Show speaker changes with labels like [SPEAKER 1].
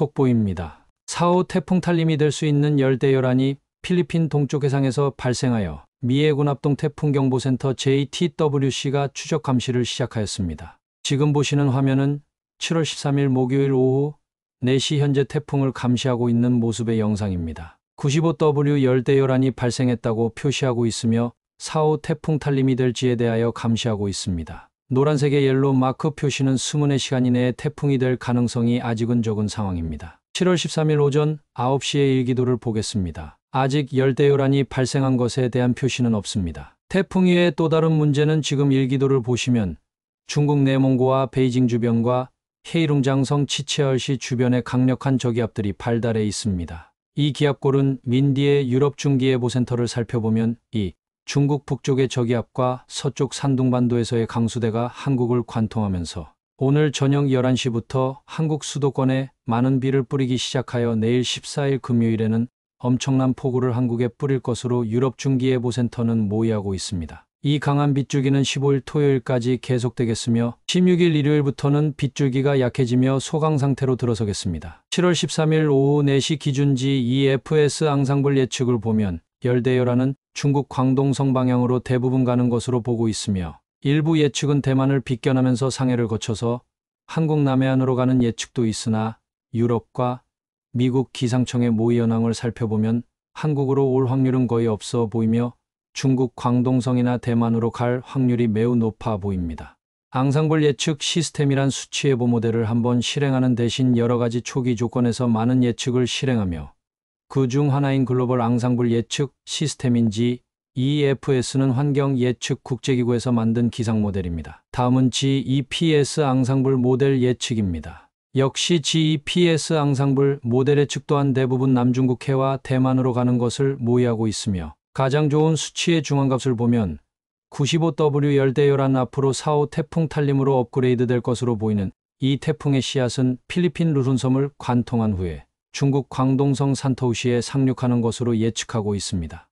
[SPEAKER 1] 속보입니다. 4호 태풍 탈림이 될 수 있는 열대 열안이 필리핀 동쪽 해상에서 발생하여 미해군합동 태풍경보센터 JTWC가 추적 감시를 시작하였습니다. 지금 보시는 화면은 7월 13일 목요일 오후 4시 현재 태풍을 감시하고 있는 모습의 영상입니다. 95W 열대 열안이 발생했다고 표시하고 있으며 4호 태풍 탈림이 될지에 대하여 감시하고 있습니다. 노란색의 옐로 마크 표시는 24시간 이내에 태풍이 될 가능성이 아직은 적은 상황입니다. 7월 13일 오전 9시에 일기도를 보겠습니다. 아직 열대요란이 발생한 것에 대한 표시는 없습니다. 태풍 이외의 또 다른 문제는 지금 일기도를 보시면 중국 내몽고와 베이징 주변과 헤이룽장성 치체얼시 주변의 강력한 저기압들이 발달해 있습니다. 이 기압골은 민디의 유럽 중기예보센터를 살펴보면 이 중국 북쪽의 저기압과 서쪽 산둥반도에서의 강수대가 한국을 관통하면서 오늘 저녁 11시부터 한국 수도권에 많은 비를 뿌리기 시작하여 내일 14일 금요일에는 엄청난 폭우를 한국에 뿌릴 것으로 유럽 중기예보센터는 모의하고 있습니다. 이 강한 빗줄기는 15일 토요일까지 계속되겠으며 16일 일요일부터는 빗줄기가 약해지며 소강 상태로 들어서겠습니다. 7월 13일 오후 4시 기준지 EFS 앙상블 예측을 보면 열대요라는 중국 광동성 방향으로 대부분 가는 것으로 보고 있으며 일부 예측은 대만을 비껴나면서 상해를 거쳐서 한국 남해안으로 가는 예측도 있으나 유럽과 미국 기상청의 모의 현황을 살펴보면 한국으로 올 확률은 거의 없어 보이며 중국 광동성이나 대만으로 갈 확률이 매우 높아 보입니다. 앙상블 예측 시스템이란 수치 예보 모델을 한번 실행하는 대신 여러 가지 초기 조건에서 많은 예측을 실행하며 그중 하나인 글로벌 앙상블 예측 시스템인지 EFS는 환경 예측 국제기구에서 만든 기상 모델입니다. 다음은 GEPS 앙상블 모델 예측입니다. 역시 GEPS 앙상블 모델의 측 또한 대부분 남중국해와 대만으로 가는 것을 모의하고 있으며 가장 좋은 수치의 중앙값을 보면 95W 열대 열한 앞으로 4호 태풍 탈림으로 업그레이드 될 것으로 보이는 이 태풍의 씨앗은 필리핀 루룬섬을 관통한 후에 중국 광동성 산토우시에 상륙하는 것으로 예측하고 있습니다.